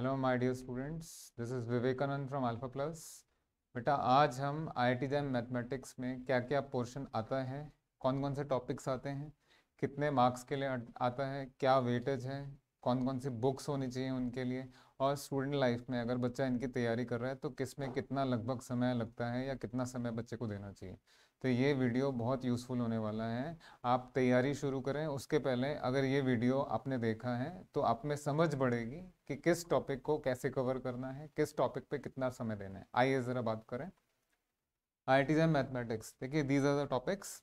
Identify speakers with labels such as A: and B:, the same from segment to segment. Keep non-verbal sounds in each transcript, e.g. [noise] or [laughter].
A: hello my dear students this is Vivekanand from Alpha Plus बेटा आज हम आई आई मैथमेटिक्स में क्या क्या पोर्शन आता है कौन कौन से टॉपिक्स आते हैं कितने मार्क्स के लिए आता है क्या वेटेज है कौन कौन सी बुक्स होनी चाहिए उनके लिए और स्टूडेंट लाइफ में अगर बच्चा इनकी तैयारी कर रहा है तो किस में कितना लगभग समय लगता है या कितना समय बच्चे को देना चाहिए तो ये वीडियो बहुत यूज़फुल होने वाला है आप तैयारी शुरू करें उसके पहले अगर ये वीडियो आपने देखा है तो आप में समझ बढ़ेगी कि किस टॉपिक को कैसे कवर करना है किस टॉपिक पे कितना समय देना है आइए ज़रा बात करें आई टी एम मैथमेटिक्स देखिए दीज आर द टॉपिक्स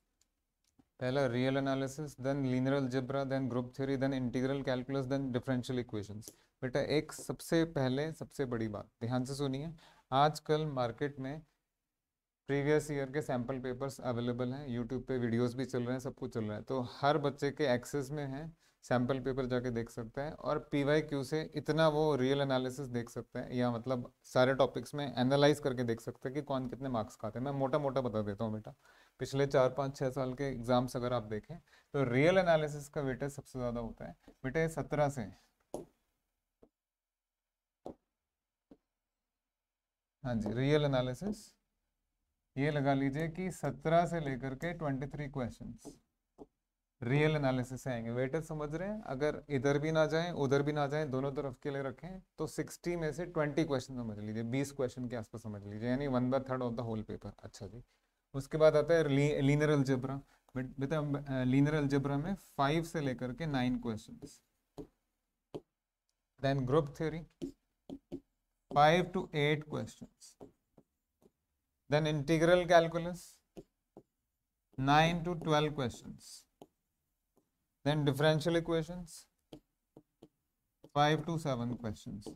A: पहला real analysis then linear algebra then group theory then integral calculus then differential equations बेटा एक सबसे पहले सबसे बड़ी बात ध्यान से सुनिए आजकल मार्केट में प्रीवियस ईयर के सैम्पल पेपर्स अवेलेबल हैं यूट्यूब पे वीडियोस भी चल रहे हैं सब कुछ चल रहा है तो हर बच्चे के एक्सेस में है सैम्पल पेपर जाके देख सकते हैं और पी वाई क्यू से इतना वो रियल एनालिसिस देख सकते हैं या मतलब सारे टॉपिक्स में एनालाइज करके देख सकते हैं कि कौन कितने मार्क्स खाते हैं मैं मोटा मोटा बता देता हूँ बेटा पिछले चार पाँच छः साल के एग्जाम्स अगर आप देखें तो रियल एनालिसिस का वेटेज सबसे ज़्यादा होता है बेटे सत्रह से हाँ जी रियल एनालिसिस ये लगा लीजिए कि 17 से लेकर के 23 क्वेश्चंस रियल एनालिसिस से आएंगे वेटेज समझ रहे हैं अगर इधर भी ना जाएं उधर भी ना जाएं दोनों तरफ के लिए रखें तो 60 में से 20 क्वेश्चन समझ लीजिए 20 क्वेश्चन के आसपास समझ लीजिए यानी one by third of the whole paper अच्छा जी उसके बाद आता है लीनर अलजेब्रा बट बेटा लीनर अलजेब्रा में फाइव से लेकर के nine question then group theory five two eight question then integral calculus 9 to 12 questions then differential equations 5 to 7 questions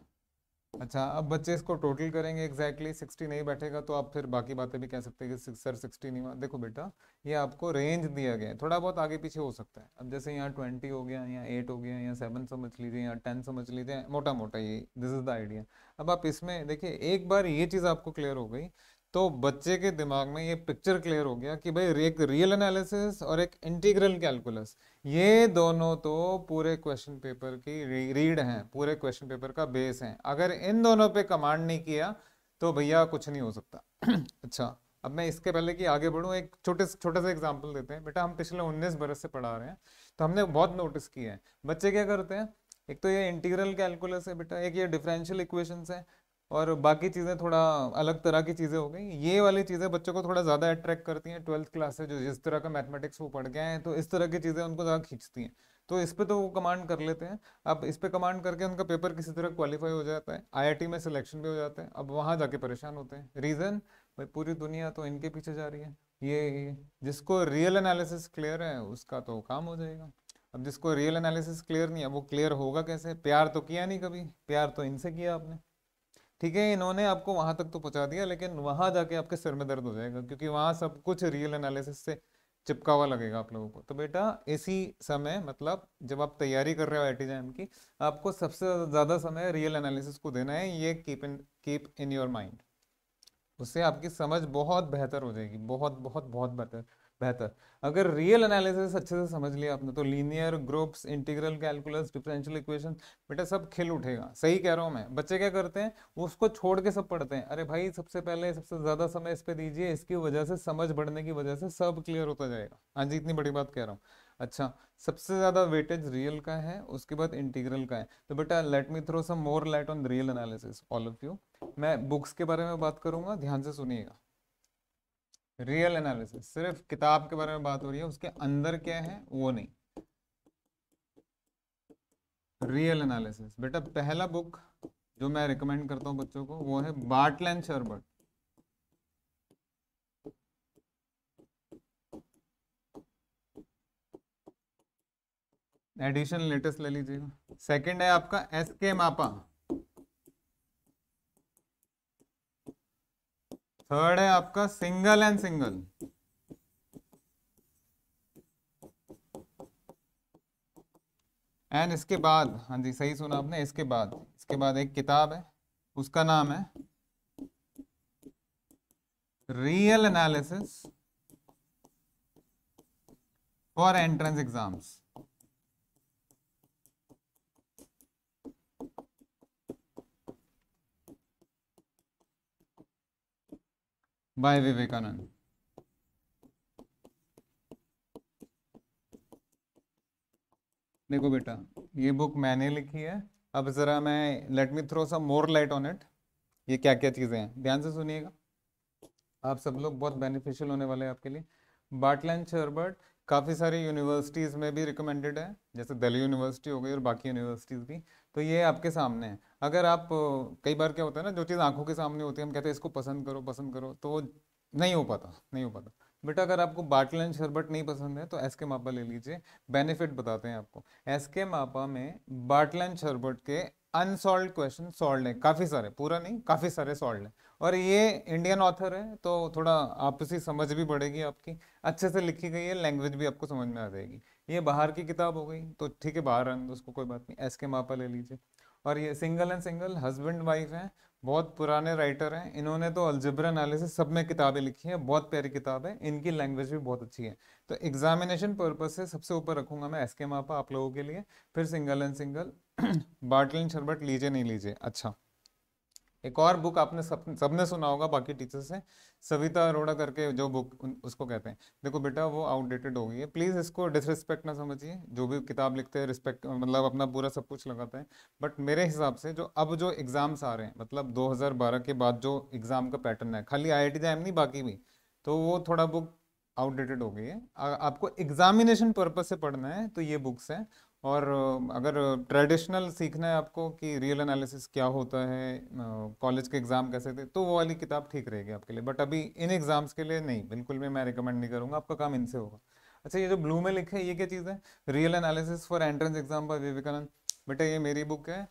A: अच्छा अब बच्चे इसको टोटल करेंगे एग्जैक्टली exactly, सिक्सटी नहीं बैठेगा तो आप फिर बाकी बातें भी कह सकते हैं कि सर सिक्सटी नहीं देखो बेटा ये आपको रेंज दिया गया है थोड़ा बहुत आगे पीछे हो सकता है अब जैसे यहाँ ट्वेंटी हो गया यहाँ एट हो गया यहाँ सेवन समझ लीजिए यहाँ टेन समझ लीजिए मोटा मोटा ये दिस इज द आइडिया अब आप इसमें देखिए एक बार ये चीज़ आपको क्लियर हो गई तो बच्चे के दिमाग में ये पिक्चर क्लियर हो गया कि भाई एक रियल एनालिसिस और एक इंटीग्रल कैलकुलस ये दोनों तो पूरे क्वेश्चन पेपर की रीड हैं पूरे क्वेश्चन पेपर का बेस हैं अगर इन दोनों पे कमांड नहीं किया तो भैया कुछ नहीं हो सकता [clears throat] अच्छा अब मैं इसके पहले कि आगे बढ़ूँ एक छोटे छोटा सा एग्जाम्पल देते हैं बेटा हम पिछले उन्नीस बरस से पढ़ा रहे हैं तो हमने बहुत नोटिस किया है बच्चे क्या करते हैं एक तो ये इंटीग्रल कैलकुलस है बेटा एक ये डिफरेंशियल इक्वेशंस है और बाकी चीज़ें थोड़ा अलग तरह की चीज़ें हो गई ये वाली चीज़ें बच्चों को थोड़ा ज़्यादा अट्रैक्ट करती हैं ट्वेल्थ क्लास से जो जिस तरह का मैथमेटिक्स वो पढ़ गए हैं तो इस तरह की चीज़ें उनको ज़्यादा खींचती हैं तो इस पर तो वो कमांड कर लेते हैं अब इस पर कमांड करके उनका पेपर किसी तरह क्वालिफाई हो जाता है आई में सिलेक्शन भी हो जाता है अब वहाँ जाके परेशान होते हैं रीज़न भाई पूरी दुनिया तो इनके पीछे जा रही है ये जिसको रियल एनालिसिस क्लियर है उसका तो काम हो जाएगा अब जिसको रियल एनालिसिस क्लियर नहीं है वो क्लियर होगा कैसे प्यार तो किया नहीं कभी प्यार तो इनसे किया आपने ठीक है इन्होंने आपको वहाँ तक तो पहुँचा दिया लेकिन वहाँ जाके आपके सिर में दर्द हो जाएगा क्योंकि वहाँ सब कुछ रियल एनालिसिस से चिपका हुआ लगेगा आप लोगों को तो बेटा इसी समय मतलब जब आप तैयारी कर रहे हो आई जैम की आपको सबसे ज़्यादा समय रियल एनालिसिस को देना है ये keep in keep in your mind उससे आपकी समझ बहुत बेहतर हो जाएगी बहुत बहुत बहुत बेहतर बेहतर अगर रियल एनालिसिस अच्छे से समझ लिया आपने तो linear groups integral calculus differential equation बेटा सब खिल उठेगा सही कह रहा हूँ मैं बच्चे क्या करते हैं वो उसको छोड़ के सब पढ़ते हैं अरे भाई सबसे पहले सबसे ज़्यादा समय इस पर दीजिए इसकी वजह से समझ बढ़ने की वजह से सब क्लियर होता जाएगा हाँ जी इतनी बड़ी बात कह रहा हूँ अच्छा सबसे ज़्यादा वेटेज रियल का है उसके बाद इंटीग्रल का है तो बेटा let me throw some more light on real analysis all of you मैं बुक्स के बारे में बात करूँगा ध्यान से सुनिएगा रियल एनालिसिस सिर्फ किताब के बारे में बात हो रही है उसके अंदर क्या है वो नहीं रियल एनालिसिस बेटा पहला बुक जो मैं रिकमेंड करता हूं बच्चों को वो है बार्टलैंड शर्बट एडिशन लेटेस्ट ले लीजिएगा सेकंड है आपका एस के मापा थर्ड है आपका सिंगल एंड सिंगल एंड इसके बाद हाँ जी सही सुना आपने इसके बाद इसके बाद एक किताब है उसका नाम है real analysis for entrance exams by Vivekanand देखो बेटा ये बुक मैंने लिखी है अब ज़रा मैं let me throw some more light on it ये क्या क्या चीज़ें हैं ध्यान से सुनिएगा आप सब लोग बहुत बेनिफिशियल होने वाले हैं आपके लिए बाटलैंड शर्बर्ट काफ़ी सारी यूनिवर्सिटीज़ में भी रिकमेंडेड है जैसे दिल्ली यूनिवर्सिटी हो गई और बाकी यूनिवर्सिटीज़ भी तो ये आपके सामने है अगर आप कई बार क्या होता है ना जो चीज़ आंखों के सामने होती है हम कहते हैं इसको पसंद करो पसंद करो तो नहीं हो पाता नहीं हो पाता बेटा अगर आपको एंड शरबत नहीं पसंद है तो एस के मापा ले लीजिए बेनिफिट बताते हैं आपको एस के मापा में एंड शरबत के अनसॉल्व क्वेश्चन सॉल्व हैं काफ़ी सारे पूरा नहीं काफ़ी सारे सॉल्व हैं और ये इंडियन ऑथर है तो थोड़ा आपसी समझ भी बढ़ेगी आपकी अच्छे से लिखी गई है लैंग्वेज भी आपको समझ में आ जाएगी ये बाहर की किताब हो गई तो ठीक है बाहर रहने दो उसको कोई बात नहीं एस के मापा ले लीजिए और ये Singal and Singal husband wife हैं बहुत पुराने राइटर हैं इन्होंने तो अल्जब्रा एनालिसिस सब में किताबें लिखी हैं बहुत प्यारी किताब है इनकी लैंग्वेज भी बहुत अच्छी है तो एग्जामिनेशन पर्पज से सबसे ऊपर रखूंगा मैं एस के मापा आप लोगों के लिए फिर सिंगल एंड सिंगल बाटलिन शरबट लीजिए नहीं लीजिए अच्छा एक और बुक आपने सब सबने सुना होगा बाकी टीचर से सविता अरोड़ा करके जो बुक उसको कहते हैं देखो बेटा वो आउटडेटेड हो गई है प्लीज़ इसको डिसरिस्पेक्ट ना समझिए जो भी किताब लिखते हैं रिस्पेक्ट मतलब अपना पूरा सब कुछ लगाते हैं बट मेरे हिसाब से जो अब जो एग्ज़ाम्स आ रहे हैं मतलब 2012 के बाद जो एग्ज़ाम का पैटर्न है खाली आई आई नहीं बाकी भी तो वो थोड़ा बुक आउटडेटेड हो गई है आपको एग्जामिनेशन पर्पज से पढ़ना है तो ये बुक्स हैं और अगर ट्रेडिशनल सीखना है आपको कि रियल एनालिसिस क्या होता है कॉलेज के एग्ज़ाम कैसे थे तो वो वाली किताब ठीक रहेगी आपके लिए बट अभी इन एग्ज़ाम्स के लिए नहीं बिल्कुल भी मैं रिकमेंड नहीं करूँगा आपका काम इनसे होगा अच्छा ये जो ब्लू में लिखे है ये क्या चीज़ है real analysis for entrance exam पर विवेकानंद बेटा ये मेरी बुक है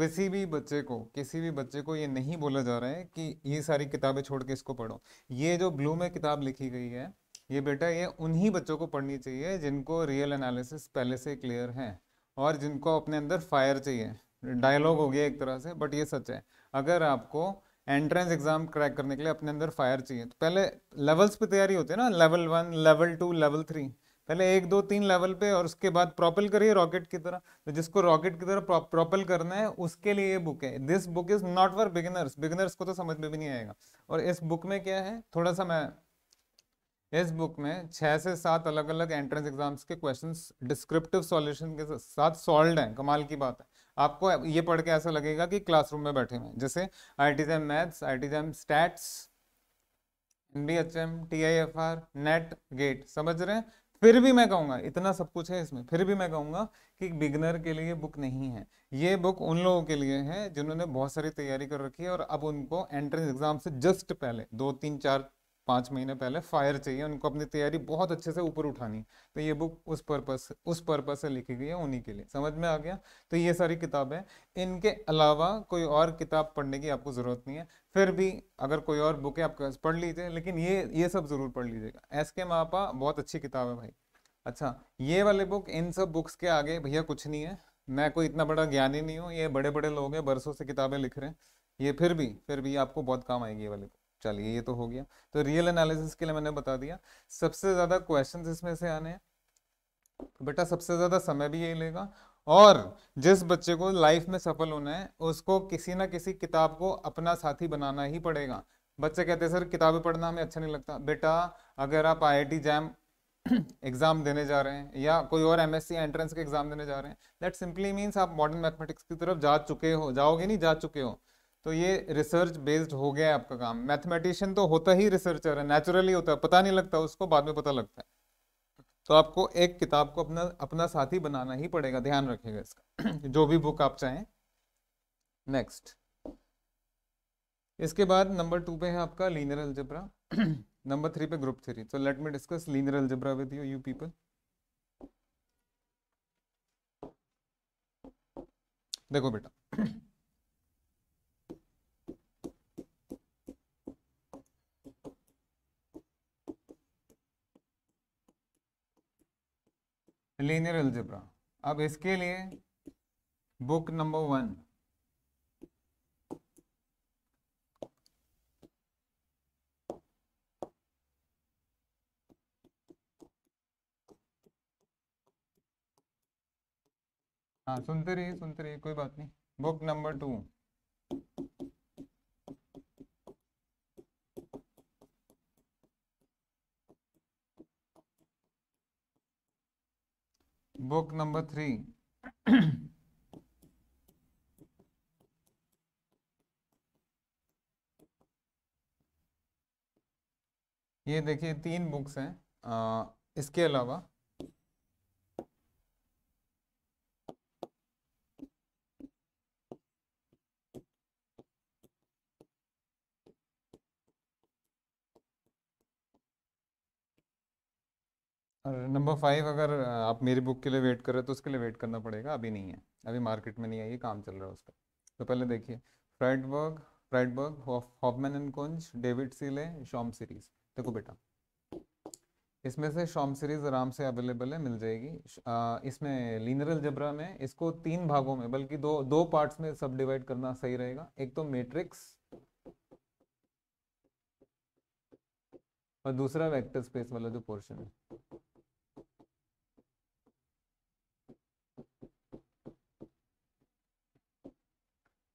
A: किसी भी बच्चे को किसी भी बच्चे को ये नहीं बोला जा रहा है कि ये सारी किताबें छोड़ के इसको पढ़ो ये जो ब्लू में किताब लिखी गई है ये बेटा ये उन्हीं बच्चों को पढ़नी चाहिए जिनको रियल एनालिसिस पहले से क्लियर है और जिनको अपने अंदर फायर चाहिए डायलॉग हो गया एक तरह से बट ये सच है अगर आपको एंट्रेंस एग्जाम क्रैक करने के लिए अपने अंदर फायर चाहिए तो पहले लेवल्स पे तैयारी होती है ना level one level two level three पहले एक दो तीन लेवल पे और उसके बाद प्रॉपल करिए रॉकेट की तरह तो जिसको रॉकेट की तरह प्रॉपल करना है उसके लिए ये बुक है this book is not for beginners beginners को तो समझ में भी नहीं आएगा और इस बुक में क्या है थोड़ा सा मैं इस बुक में छः से सात अलग अलग एंट्रेंस एग्जाम्स के क्वेश्चन डिस्क्रिप्टिव सॉल्यूशन के साथ सॉल्व हैं कमाल की बात है आपको ये पढ़ के ऐसा लगेगा कि क्लासरूम में बैठे हुए जैसे I T JAM maths I T JAM stats N B H M T I F R NET GATE समझ रहे हैं फिर भी मैं कहूँगा इतना सब कुछ है इसमें फिर भी मैं कहूँगा कि बिगनर के लिए बुक नहीं है ये बुक उन लोगों के लिए है जिन्होंने बहुत सारी तैयारी कर रखी है और अब उनको एंट्रेंस एग्जाम से जस्ट पहले दो तीन चार पाँच महीने पहले फायर चाहिए उनको अपनी तैयारी बहुत अच्छे से ऊपर उठानी तो ये बुक उस पर्पस उस पर्पस से लिखी गई है उन्हीं के लिए समझ में आ गया तो ये सारी किताबें इनके अलावा कोई और किताब पढ़ने की आपको ज़रूरत नहीं है फिर भी अगर कोई और बुक है आप पढ़ लीजिए लेकिन ये ये सब ज़रूर पढ़ लीजिएगा एस के मापा बहुत अच्छी किताब है भाई अच्छा ये वाले बुक इन सब बुक्स के आगे भैया कुछ नहीं है मैं कोई इतना बड़ा ज्ञानी नहीं हूँ ये बड़े बड़े लोग हैं बरसों से किताबें लिख रहे हैं ये फिर भी फिर भी आपको बहुत काम आएगी ये वाले बुक चलिए ये तो हो गया तो रियल एनालिसिस के लिए मैंने बता दिया सबसे ज़्यादा क्वेश्चन इसमें से आने हैं बेटा सबसे ज़्यादा समय भी यही लेगा और जिस बच्चे को लाइफ में सफल होना है उसको किसी ना किसी किताब को अपना साथी बनाना ही पड़ेगा बच्चे कहते हैं सर किताबें पढ़ना हमें अच्छा नहीं लगता बेटा अगर आप आईआईटी जैम एग्जाम देने जा रहे हैं या कोई और एमएससी एंट्रेंस के एग्जाम देने जा रहे हैं दैट सिंपली मीन्स आप मॉडर्न मैथमेटिक्स की तरफ जा चुके हो जाओगे नहीं जा चुके हो तो ये रिसर्च बेस्ड हो गया है आपका काम मैथमेटिशियन तो होता ही रिसर्चर है नेचुरली होता है पता नहीं लगता उसको बाद में पता लगता है तो आपको एक किताब को अपना अपना साथी बनाना ही पड़ेगा ध्यान रखिएगा इसका [clears throat] जो भी बुक आप चाहें नेक्स्ट इसके बाद नंबर टू पे है आपका लीनर अल्जब्रा नंबर थ्री पे group three so let me discuss linear algebra with you you people देखो बेटा [clears throat] लीनियर एल्जेब्रा अब इसके लिए बुक नंबर वन हाँ सुनते रहिए सुनते रहिए कोई बात नहीं book number two book number three ये देखिए तीन बुक्स हैं इसके अलावा नंबर फाइव अगर आप मेरी बुक के लिए वेट कर रहे हो तो उसके लिए वेट करना पड़ेगा अभी नहीं है अभी मार्केट में नहीं आई काम चल रहा है उसका तो पहले देखिए Friedberg Friedberg Hoffman and Kunze David C Lay Schaum series देखो बेटा इसमें से शॉम सीरीज आराम से अवेलेबल है मिल जाएगी इसमें लीनरल जबरा में इसको तीन भागों में बल्कि दो दो पार्ट्स में सब डिवाइड करना सही रहेगा एक तो मेट्रिक्स और दूसरा वेक्टर स्पेस वाला जो पोर्शन है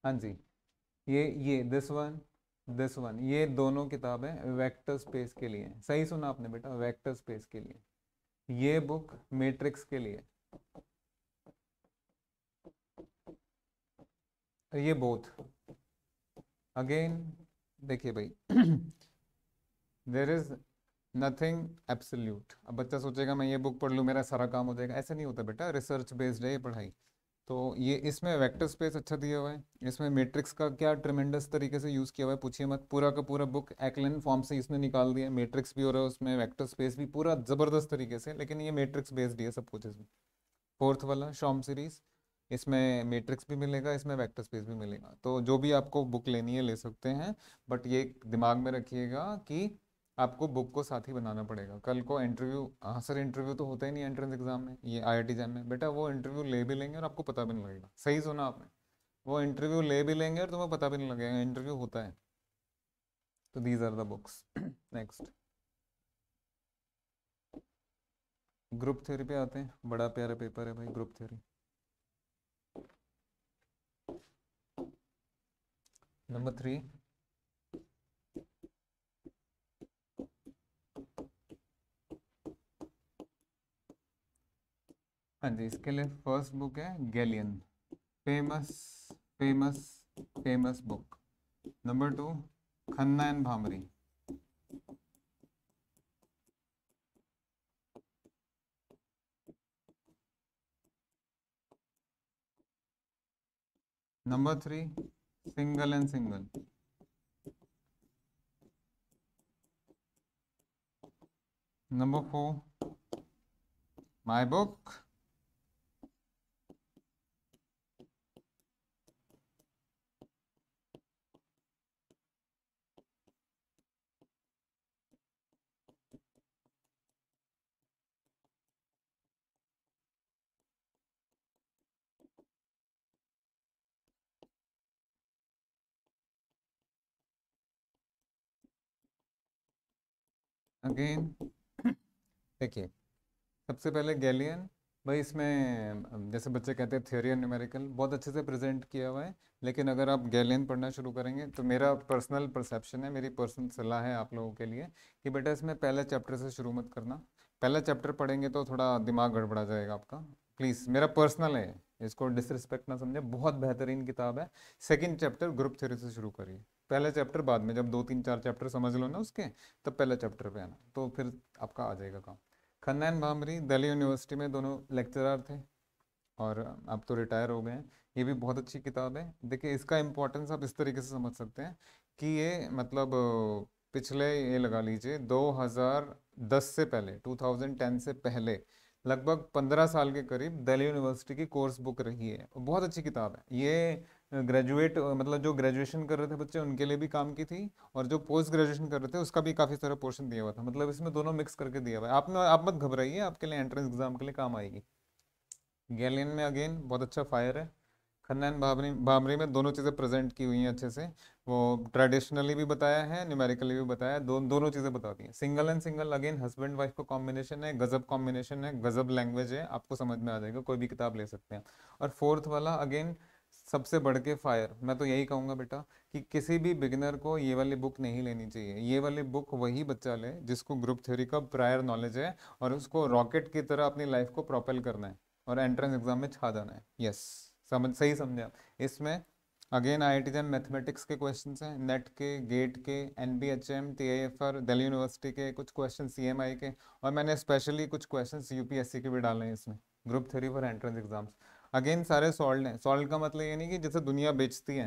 A: हाँ जी ये ये दिस वन दिस वन ये दोनों किताबें वेक्टर स्पेस के लिए सही सुना आपने बेटा वेक्टर स्पेस के लिए ये बुक मैट्रिक्स के लिए ये बोथ अगेन देखिए भाई देर इज नथिंग एब्सोल्यूट अब बच्चा सोचेगा मैं ये बुक पढ़ लूँ मेरा सारा काम हो जाएगा ऐसा नहीं होता बेटा रिसर्च बेस्ड है ये पढ़ाई तो ये इसमें वेक्टर स्पेस अच्छा दिया हुआ है इसमें मैट्रिक्स का क्या ट्रिमेंडस तरीके से यूज़ किया हुआ है पूछिए मत पूरा का पूरा बुक एक्लिन फॉर्म से इसने निकाल दिया मैट्रिक्स भी हो रहा है उसमें वेक्टर स्पेस भी पूरा ज़बरदस्त तरीके से लेकिन ये मैट्रिक्स बेस्ड ही है सब कुछ इसमें फोर्थ वाला शॉम सीरीज़ इसमें मेट्रिक्स भी मिलेगा इसमें वैक्टर स्पेस भी मिलेगा तो जो भी आपको बुक लेनी है ले सकते हैं बट ये दिमाग में रखिएगा कि आपको बुक को साथ ही बनाना पड़ेगा कल को इंटरव्यू हाँ सर इंटरव्यू तो होता ही नहीं एंट्रेंस एग्जाम में ये आई जैम में बेटा वो इंटरव्यू ले भी लेंगे और आपको पता भी नहीं लगेगा सही सुना आपने वो इंटरव्यू ले भी लेंगे और तुम्हें पता भी नहीं लगेगा इंटरव्यू होता है तो these are the books next group theory पे आते हैं बड़ा प्यारा पेपर है भाई ग्रुप थ्योरी नंबर थ्री हाँ जी इसके लिए फर्स्ट बुक है Gallian famous famous famous book number two Khanna and Bhambri number three Singal and Singal number four my book again देखिए सबसे पहले गैलियन भाई इसमें जैसे बच्चे कहते हैं थियोरी एंड न्यूमेरिकल बहुत अच्छे से प्रेजेंट किया हुआ है लेकिन अगर आप गैलियन पढ़ना शुरू करेंगे तो मेरा पर्सनल परसेप्शन है मेरी पर्सनल सलाह है आप लोगों के लिए कि बेटा इसमें पहले चैप्टर से शुरू मत करना पहला चैप्टर पढ़ेंगे तो थोड़ा दिमाग गड़बड़ा जाएगा आपका प्लीज़ मेरा पर्सनल है इसको डिसरिस्पेक्ट ना समझे बहुत बेहतरीन किताब है सेकेंड चैप्टर ग्रुप थ्योरी से शुरू करिए पहला चैप्टर बाद में जब दो तीन चार चैप्टर समझ लो ना उसके तब पहला चैप्टर पे आना तो फिर आपका आ जाएगा काम खन्ना एंड भामरी दिल्ली यूनिवर्सिटी में दोनों लेक्चरर थे और अब तो रिटायर हो गए हैं ये भी बहुत अच्छी किताब है देखिए इसका इम्पोर्टेंस आप इस तरीके से समझ सकते हैं कि ये मतलब पिछले ये लगा लीजिए 2010 से पहले 2010 से पहले लगभग 15 साल के करीब दिल्ली यूनिवर्सिटी की कोर्स बुक रही है बहुत अच्छी किताब है ये ग्रेजुएट मतलब जो ग्रेजुएशन कर रहे थे बच्चे उनके लिए भी काम की थी और जो पोस्ट ग्रेजुएशन कर रहे थे उसका भी काफ़ी सारा पोर्शन दिया हुआ था मतलब इसमें दोनों मिक्स करके दिया हुआ है आप आप मत घबराइए आपके लिए एंट्रेंस एग्जाम के लिए काम आएगी गैलियन में अगेन बहुत अच्छा फायर है खन्ना एंड भाबरी भाबरी में दोनों चीज़ें प्रेजेंट की हुई हैं अच्छे से वो ट्रेडिशनली भी बताया है न्यूमेरिकली भी बताया है दो, दोनों चीज़ें बता दी हैं Singal and Singal again husband wife का कॉम्बिनेशन है गज़ब कॉम्बिनेशन है गज़ब लैंग्वेज है आपको समझ में आ जाएगा कोई भी किताब ले सकते हैं और फोर्थ वाला अगेन सबसे बढ़ के फायर मैं तो यही कहूँगा बेटा कि किसी भी बिगिनर को ये वाली बुक नहीं लेनी चाहिए ये वाली बुक वही बच्चा ले जिसको ग्रुप थ्योरी का प्रायर नॉलेज है और उसको रॉकेट की तरह अपनी लाइफ को प्रोपेल करना है और एंट्रेंस एग्जाम में छा जाना है यस समझ सही समझा इसमें again I I T mathematics के क्वेश्चन हैं नेट के गेट के N B H M T I F R Delhi University के कुछ क्वेश्चन सी एम आई के और मैंने स्पेशली कुछ question U P S C के भी डाले हैं इसमें group three for entrance exams again सारे सॉल्ड हैं सॉल्ड का मतलब ये नहीं कि जैसे दुनिया बेचती है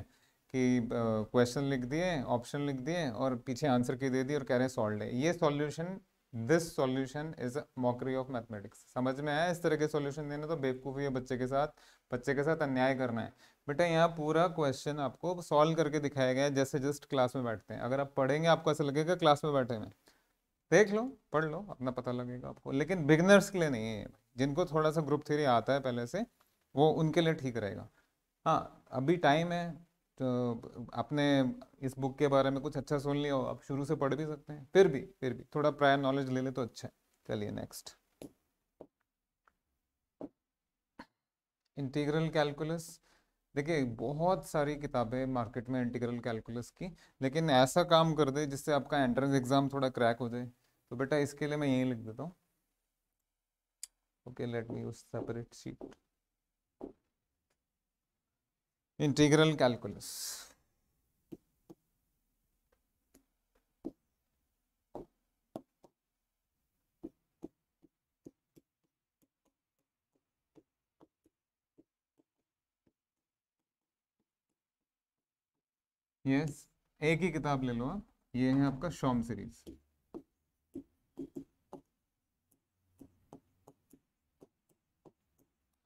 A: कि क्वेश्चन uh, लिख दिए ऑप्शन लिख दिए और पीछे आंसर की दे दी और कह रहे हैं सॉल्ड है ये solution this solution is a mockery of mathematics समझ में आया इस तरह के सॉल्यूशन देना तो बेवकूफ़ी है बच्चे के साथ बच्चे के साथ अन्याय करना है बेटा यहाँ पूरा क्वेश्चन आपको सॉल्व करके दिखाया गया है जैसे जस्ट क्लास में बैठते हैं अगर आप पढ़ेंगे आपको ऐसा लगेगा क्लास में बैठे हुए देख लो पढ़ लो अपना पता लगेगा आपको लेकिन बिगनर्स के लिए नहीं है जिनको थोड़ा सा ग्रुप थ्री आता है पहले से वो उनके लिए ठीक रहेगा हाँ अभी टाइम है तो आपने इस बुक के बारे में कुछ अच्छा सुन लिया हो आप शुरू से पढ़ भी सकते हैं फिर भी फिर भी थोड़ा प्रायर नॉलेज ले ले तो अच्छा है चलिए नेक्स्ट इंटीग्रल कैलकुलस देखिए बहुत सारी किताबें मार्केट में इंटीग्रल कैलकुलस की लेकिन ऐसा काम कर दे जिससे आपका एंट्रेंस एग्जाम थोड़ा क्रैक हो जाए तो बेटा इसके लिए मैं यहीं लिख देता हूँ okay let me use separate sheet integral calculus yes एक ही किताब ले लो आप ये है आपका शॉम सीरीज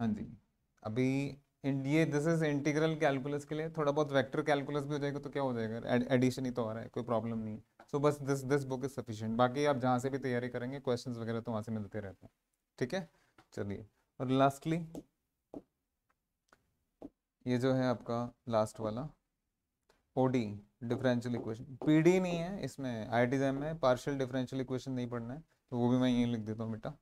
A: हाँ जी अभी ये दिस इज इंटीग्रल कैलकुलस के लिए थोड़ा बहुत वेक्टर कैलकुलस भी हो जाएगा तो क्या हो जाएगा एडिशन ही तो आ रहा है कोई प्रॉब्लम नहीं सो so, बस this this book is sufficient बाकी आप जहाँ से भी तैयारी करेंगे क्वेश्चंस वगैरह तो वहाँ से मिलते रहते हैं ठीक है चलिए और लास्टली ये जो है आपका लास्ट वाला ओडी डिफरेंशियल इक्वेशन पीडी नहीं है इसमें आई टी जैम में पार्शियल डिफरेंशियल इक्वेशन नहीं पढ़ना है तो वो भी मैं यहीं लिख देता हूँ बेटा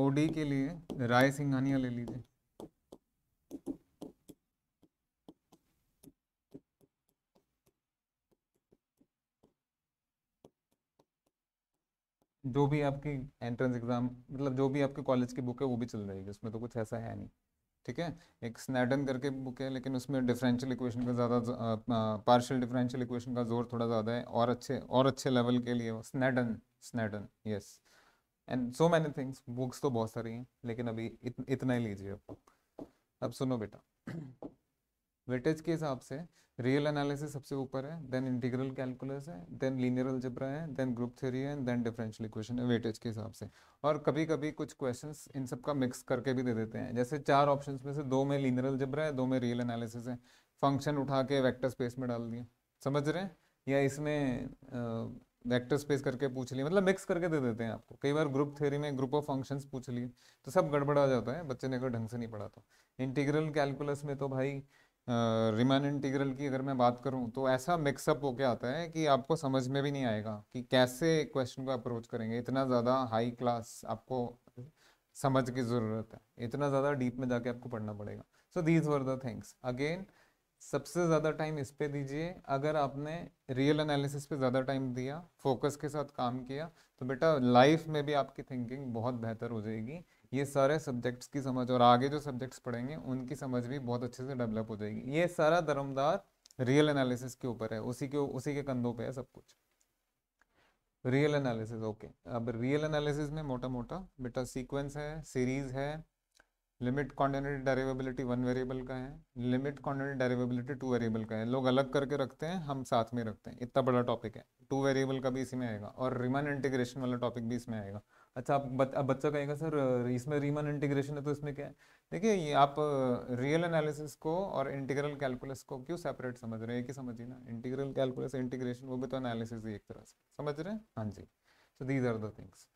A: ओडी के लिए राय सिंघानिया ले लीजिए जो भी आपकी एंट्रेंस एग्ज़ाम मतलब जो भी आपके कॉलेज की बुक है वो भी चल जाएगी उसमें तो कुछ ऐसा है नहीं ठीक है एक स्नैडन करके बुक है लेकिन उसमें डिफरेंशियल इक्वेशन का ज़्यादा पार्शियल डिफरेंशियल इक्वेशन का जोर थोड़ा ज़्यादा है और अच्छे और अच्छे लेवल के लिए Sneddon Sneddon yes and so many things books तो बहुत सारी हैं लेकिन अभी इत, इतना ही लीजिए आप अब सुनो बेटा वेटेज के हिसाब से रियल एनालिसिस सबसे ऊपर है देन इंटीग्रल कैलकुलस है देन लीनियर अलजबरा है देन ग्रुप थ्योरी है देन डिफरेंशियल इक्वेशन है वेटेज के हिसाब से और कभी कभी कुछ क्वेश्चंस इन सब का मिक्स करके भी दे देते हैं जैसे चार ऑप्शंस में से दो में लीनियर अलजबरा है दो में रियल एनालिसिस है फंक्शन उठा के वैक्टर स्पेस में डाल दिया समझ रहे हैं या इसमें वैक्टर स्पेस करके पूछ लिए मतलब मिक्स करके दे देते हैं आपको कई बार ग्रुप थ्योरी में ग्रुप ऑफ फंक्शंस पूछ लिए तो सब गड़बड़ा जाता है बच्चे ने अगर ढंग से नहीं पढ़ा तो इंटीग्रल कैलकुलस में तो भाई रिमन इंटीग्रल की अगर मैं बात करूं तो ऐसा मिक्सअप होके आता है कि आपको समझ में भी नहीं आएगा कि कैसे क्वेश्चन को अप्रोच करेंगे इतना ज़्यादा हाई क्लास आपको समझ की ज़रूरत है इतना ज़्यादा डीप में जाके आपको पढ़ना पड़ेगा so these were the things again सबसे ज़्यादा टाइम इस पर दीजिए अगर आपने रियल एनालिसिस पे ज़्यादा टाइम दिया फोकस के साथ काम किया तो बेटा लाइफ में भी आपकी थिंकिंग बहुत बेहतर हो जाएगी ये सारे सब्जेक्ट्स की समझ और आगे जो सब्जेक्ट्स पढ़ेंगे उनकी समझ भी बहुत अच्छे से डेवलप हो जाएगी ये सारा धर्मदार रियल एनालिसिस के ऊपर है उसी के उसी के कंधों पे है सब कुछ रियल एनालिसिस ओके अब रियल एनालिसिस में मोटा मोटा बेटा सीक्वेंस है सीरीज है limit continuity derivability one variable का है limit continuity derivability two variable का है लोग अलग करके रखते हैं हम साथ में रखते हैं इतना बड़ा टॉपिक है टू वेरिएबल का भी इसमें आएगा और रिमन इंटीग्रेशन वाला टॉपिक भी इसमें आएगा अच्छा आप बत, अब बच्चा कहेगा सर इसमें रीमन इंटीग्रेशन है तो इसमें क्या है देखिए ये आप रियल एनालिसिस को और इंटीग्रल कैलकुलस को क्यों सेपरेट समझ रहे हैं एक ही समझिए ना इंटीग्रल कैलकुलस इंटीग्रेशन वो भी तो एनालिसिस ही एक तरह से समझ रहे हैं हाँ जी so these are the things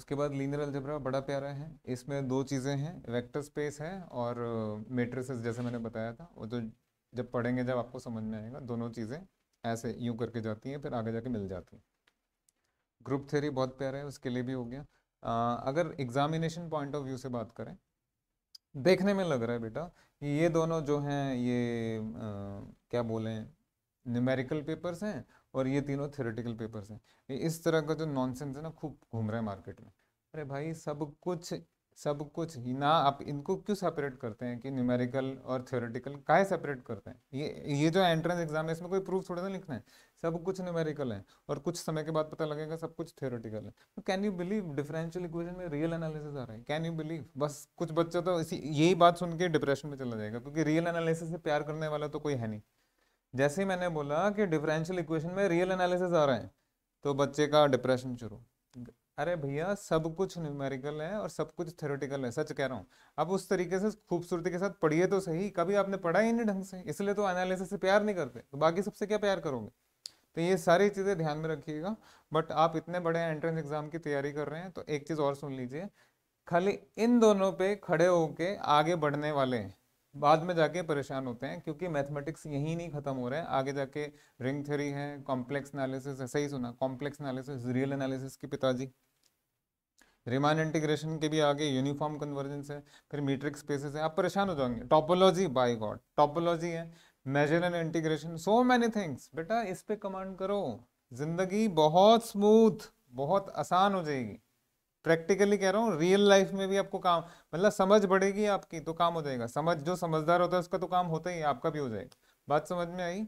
A: उसके बाद लीनियर अलजबरा बड़ा प्यारा है इसमें दो चीज़ें हैं वैक्टर स्पेस है और मेट्रिस जैसे मैंने बताया था वो जो जब पढ़ेंगे जब आपको समझ में आएगा दोनों चीज़ें ऐसे यूँ करके जाती हैं फिर आगे जाके मिल जाती हैं ग्रुप थ्योरी बहुत प्यारा है उसके लिए भी हो गया आ, अगर एग्जामिनेशन पॉइंट ऑफ व्यू से बात करें देखने में लग रहा है बेटा ये दोनों जो हैं ये आ, क्या बोलें न्यूमेरिकल पेपर्स हैं और ये तीनों थ्योरेटिकल पेपर्स हैं इस तरह का जो नॉनसेंस है ना खूब घूम रहा है मार्केट में अरे भाई सब कुछ सब कुछ ही ना आप इनको क्यों सेपरेट करते हैं कि न्यूमेरिकल और थ्योरेटिकल काहे सेपरेट करते हैं ये ये जो एंट्रेंस एग्जाम है इसमें कोई प्रूफ थोड़ा ना लिखना है सब कुछ न्यूमेरिकल है और कुछ समय के बाद पता लगेगा सब कुछ थियोरेटिकल है तो can you believe differential equation में रियल एनालिसिस आ रहा है कैन यू बिलीव बस कुछ बच्चा तो इसी यही बात सुन के डिप्रेशन में चला जाएगा क्योंकि रियल एनालिसिस से प्यार करने वाला तो कोई है नहीं जैसे ही मैंने बोला कि डिफरेंशियल इक्वेशन में रियल एनालिसिस आ रहा है तो बच्चे का डिप्रेशन शुरू अरे भैया सब कुछ न्यूमेरिकल है और सब कुछ थेरेटिकल है सच कह रहा हूँ अब उस तरीके से खूबसूरती के साथ पढ़िए तो सही कभी आपने पढ़ा ही नहीं ढंग से इसलिए तो एनालिसिस से प्यार नहीं करते तो बाकी सबसे क्या प्यार करोगे तो ये सारी चीज़ें ध्यान में रखिएगा बट आप इतने बड़े एंट्रेंस एग्जाम की तैयारी कर रहे हैं तो एक चीज़ और सुन लीजिए खाली इन दोनों पे खड़े होके आगे बढ़ने वाले बाद में जाके परेशान होते हैं क्योंकि मैथमेटिक्स यहीं नहीं खत्म हो रहे हैं आगे जाके रिंग थ्योरी है कॉम्प्लेक्स एनालिसिस ऐसा ही सुना कॉम्प्लेक्स एनालिसिस रियल एनालिसिस के पिताजी रिमान इंटीग्रेशन के भी आगे यूनिफॉर्म कन्वर्जेंस है फिर मीट्रिक स्पेसेस है आप परेशान हो जाएंगे टॉपोलॉजी बाय गॉड टॉपोलॉजी है major and integration so many things बेटा इस पे कमांड करो जिंदगी बहुत स्मूथ बहुत आसान हो जाएगी प्रैक्टिकली कह रहा हूँ रियल लाइफ में भी आपको काम मतलब समझ बढ़ेगी आपकी तो काम हो जाएगा समझ जो समझदार होता है उसका तो काम होता ही आपका भी हो जाएगा बात समझ में आई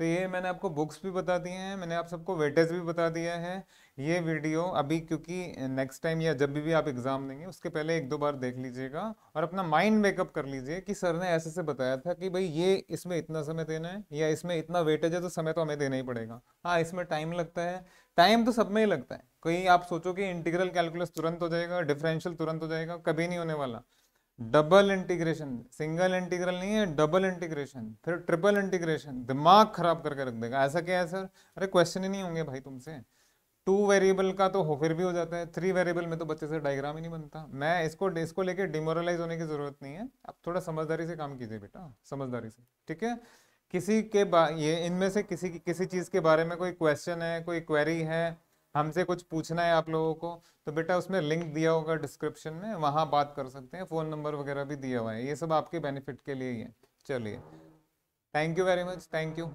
A: तो ये मैंने आपको बुक्स भी बता दिए हैं मैंने आप सबको वेटेज भी बता दिया है ये वीडियो अभी क्योंकि नेक्स्ट टाइम या जब भी, भी आप एग्ज़ाम देंगे उसके पहले एक दो बार देख लीजिएगा और अपना माइंड मेकअप कर लीजिए कि सर ने ऐसे से बताया था कि भाई ये इसमें इतना समय देना है या इसमें इतना वेटेज है तो समय तो हमें देना ही पड़ेगा हाँ इसमें टाइम लगता है टाइम तो सब में ही लगता है कहीं आप सोचो कि इंटीग्रल कैलकुलस तुरंत हो जाएगा डिफरेंशियल तुरंत हो जाएगा कभी नहीं होने वाला डबल इंटीग्रेशन सिंगल इंटीग्रल नहीं है डबल इंटीग्रेशन फिर ट्रिपल इंटीग्रेशन दिमाग खराब करके रख देगा ऐसा क्या है सर अरे क्वेश्चन ही नहीं होंगे भाई तुमसे टू वेरिएबल का तो हो फिर भी हो जाता है थ्री वेरिएबल में तो बच्चे से डायग्राम ही नहीं बनता मैं इसको इसको लेके डिमोरलाइज होने की जरूरत नहीं है आप थोड़ा समझदारी से काम कीजिए बेटा समझदारी से ठीक है किसी के ये इनमें से किसी किसी चीज़ के बारे में कोई क्वेश्चन है कोई क्वेरी है हमसे कुछ पूछना है आप लोगों को तो बेटा उसमें लिंक दिया होगा डिस्क्रिप्शन में वहाँ बात कर सकते हैं फ़ोन नंबर वगैरह भी दिया हुआ है ये सब आपके बेनिफिट के लिए ही है चलिए thank you very much thank you